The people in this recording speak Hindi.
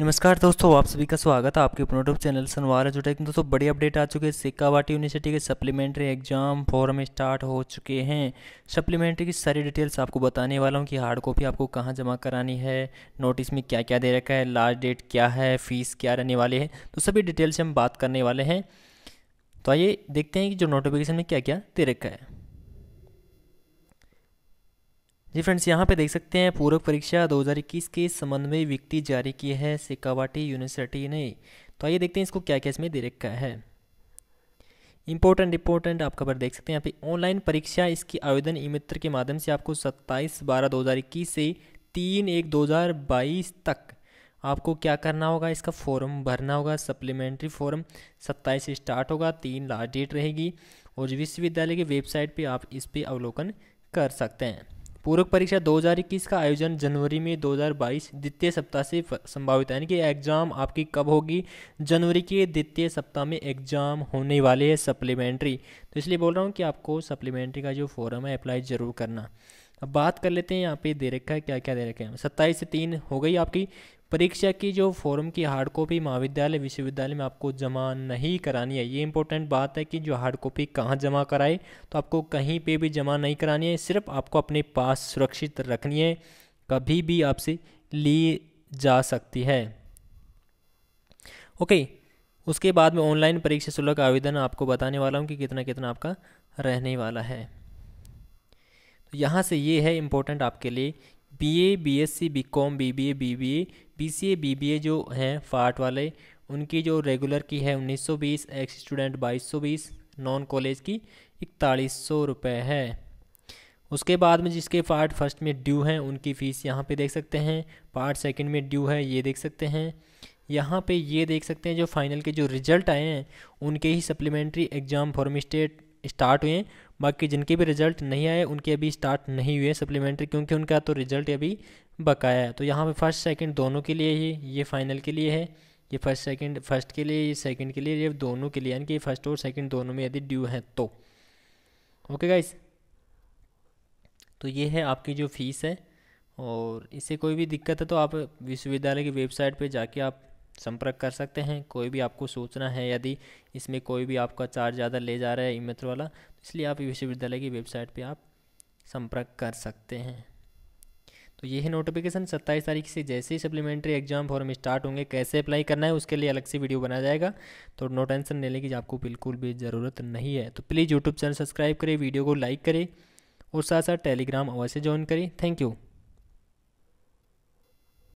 नमस्कार दोस्तों आप सभी का स्वागत है आपके अपने यूट्यूब चैनल सनवार है जोटेक दोस्तों बड़ी अपडेट आ चुकी है सिक्कावाटी यूनिवर्सिटी के सप्लीमेंट्री एग्जाम फॉर्म स्टार्ट हो चुके हैं सप्लीमेंट्री की सारी डिटेल्स आपको बताने वाला हूँ कि हार्ड कॉपी आपको कहाँ जमा करानी है नोटिस में क्या क्या दे रखा है लास्ट डेट क्या है फीस क्या रहने वाली है तो सभी डिटेल्स हम बात करने वाले हैं तो आइए देखते हैं कि जो नोटिफिकेशन में क्या क्या दे रखा है जी फ्रेंड्स यहाँ पे देख सकते हैं पूरक परीक्षा 2021 के संबंध में विक्ति जारी की है सिकावाटी यूनिवर्सिटी ने तो आइए देखते हैं इसको क्या क्या इसमें दे रखा है इंपॉर्टेंट इंपॉर्टेंट आप खबर देख सकते हैं यहाँ पे ऑनलाइन परीक्षा इसकी आवेदन ई मित्र के माध्यम से आपको 27 बारह 2021 से तीन एक 2022 तक आपको क्या करना होगा इसका फॉर्म भरना होगा सप्लीमेंट्री फॉर्म सत्ताईस स्टार्ट होगा तीन लास्ट डेट रहेगी और विश्वविद्यालय की वेबसाइट पर आप इस पर अवलोकन कर सकते हैं पूरक परीक्षा 2021 का आयोजन जनवरी में 2022 द्वितीय सप्ताह से संभावित है यानी कि एग्ज़ाम आपकी कब होगी जनवरी के द्वितीय सप्ताह में एग्ज़ाम होने वाले हैं सप्लीमेंट्री तो इसलिए बोल रहा हूँ कि आपको सप्लीमेंट्री का जो फॉर्म है अप्लाई ज़रूर करना अब बात कर लेते हैं यहाँ पे दे रखा है क्या क्या दे रखा है सत्ताईस से तीन हो गई आपकी परीक्षा की जो फॉर्म की हार्ड कॉपी महाविद्यालय विश्वविद्यालय में आपको जमा नहीं करानी है ये इंपॉर्टेंट बात है कि जो हार्ड कॉपी कहाँ जमा कराए तो आपको कहीं पे भी जमा नहीं करानी है सिर्फ आपको अपने पास सुरक्षित रखनी है कभी भी आपसे ली जा सकती है ओके उसके बाद में ऑनलाइन परीक्षा शुल्क आवेदन आपको बताने वाला हूँ कि कितना कितना आपका रहने वाला है तो यहाँ से ये है इम्पोर्टेंट आपके लिए BA BSc BCom BBA BBA BCA BBA जो हैं फाट वाले उनकी जो रेगुलर की है 1920 एक्स स्टूडेंट 2220 नॉन कॉलेज की इकतालीस सौ रुपये है उसके बाद में जिसके पार्ट फर्स्ट में ड्यू हैं उनकी फ़ीस यहाँ पे देख सकते हैं पार्ट सेकंड में ड्यू है ये देख सकते हैं यहाँ पे ये देख सकते हैं जो फाइनल के जो रिजल्ट आए हैं उनके ही supplementary exam form state start हुए हैं बाकी जिनके भी रिजल्ट नहीं आए उनके अभी स्टार्ट नहीं हुए सप्लीमेंट्री क्योंकि उनका तो रिजल्ट अभी बकाया है तो यहाँ पे फर्स्ट सेकंड दोनों के लिए ही ये फाइनल के लिए है ये फर्स्ट सेकंड फर्स्ट के लिए ये सेकंड के लिए ये दोनों के लिए यानी कि फर्स्ट और सेकंड दोनों में यदि ड्यू है तो ओके गाइस तो ये है आपकी जो फीस है और इससे कोई भी दिक्कत है तो आप विश्वविद्यालय की वेबसाइट पर जाके आप संपर्क कर सकते हैं कोई भी आपको सोचना है यदि इसमें कोई भी आपका चार्ज ज़्यादा ले जा रहा है इमित्र वाला तो इसलिए आप विश्वविद्यालय की वेबसाइट पर आप संपर्क कर सकते हैं तो यही नोटिफिकेशन सत्ताईस तारीख से जैसे ही सप्लीमेंट्री एग्जाम फॉर्म स्टार्ट होंगे कैसे अप्लाई करना है उसके लिए अलग से वीडियो बनाया जाएगा तो नो टेंशन लेने की आपको बिल्कुल भी ज़रूरत नहीं है तो प्लीज़ यूट्यूब चैनल सब्सक्राइब करें वीडियो को लाइक करें और साथ साथ टेलीग्राम अवश्य ज्वाइन करें थैंक यू